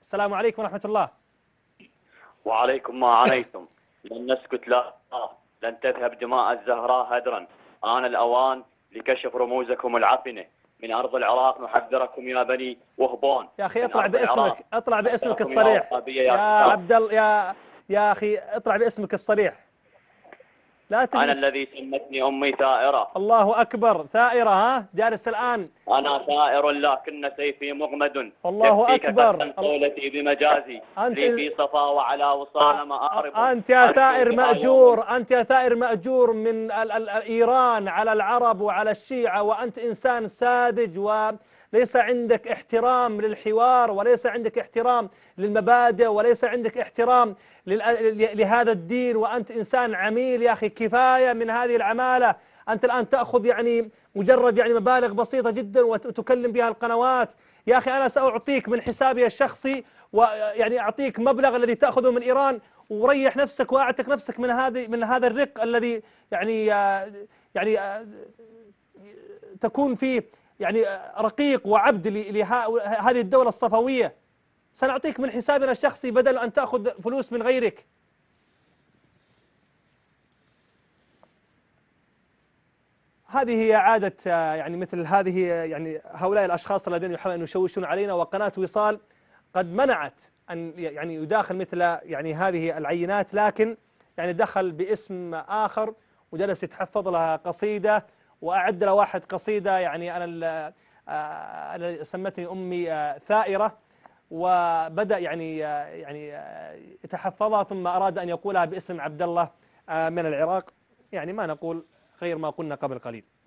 السلام عليكم ورحمة الله وعليكم ما عليكم لن نسكت لا لن تذهب دماء الزهراء هدرا آن الأوان لكشف رموزكم العفنة من أرض العراق نحذركم يا بني وهبون يا أخي اطلع باسمك اطلع باسمك الصريح يا, عبد يا يا أخي اطلع باسمك الصريح لا تجلس أنا الذي سمتني أمي ثائرة الله أكبر ثائرة ها جالس الآن أنا ثائر لكن سيفي مغمد الله أكبر قولتي بمجازي أنت في صفا وعلى وصال ما أقرب أنت يا ثائر مأجور أنت يا ثائر مأجور من إيران على العرب وعلى الشيعة وأنت إنسان ساذج و ليس عندك احترام للحوار وليس عندك احترام للمبادئ وليس عندك احترام لهذا الدين وأنت إنسان عميل يا أخي كفاية من هذه العمالة أنت الآن تأخذ يعني مجرد يعني مبالغ بسيطة جدا وتكلم بها القنوات يا أخي أنا سأعطيك من حسابي الشخصي ويعني أعطيك مبلغ الذي تأخذه من إيران وريح نفسك واعتق نفسك من هذه من هذا الرق الذي يعني يعني آه، تكون فيه يعني رقيق وعبد لهذه الدولة الصفوية سنعطيك من حسابنا الشخصي بدل أن تأخذ فلوس من غيرك هذه هي عادة يعني مثل هذه يعني هؤلاء الأشخاص الذين يحاولون أن يشوشون علينا وقناة وصال قد منعت أن يعني يداخل مثل يعني هذه العينات لكن يعني دخل باسم آخر وجلس يتحفظ لها قصيدة وأعد له واحد قصيدة يعني أنا آه، أنا سمتني أمي آه، ثائرة وبدأ يعني آه، يعني يتحفظها ثم أراد أن يقولها باسم عبد الله من العراق يعني ما نقول غير ما قلنا قبل قليل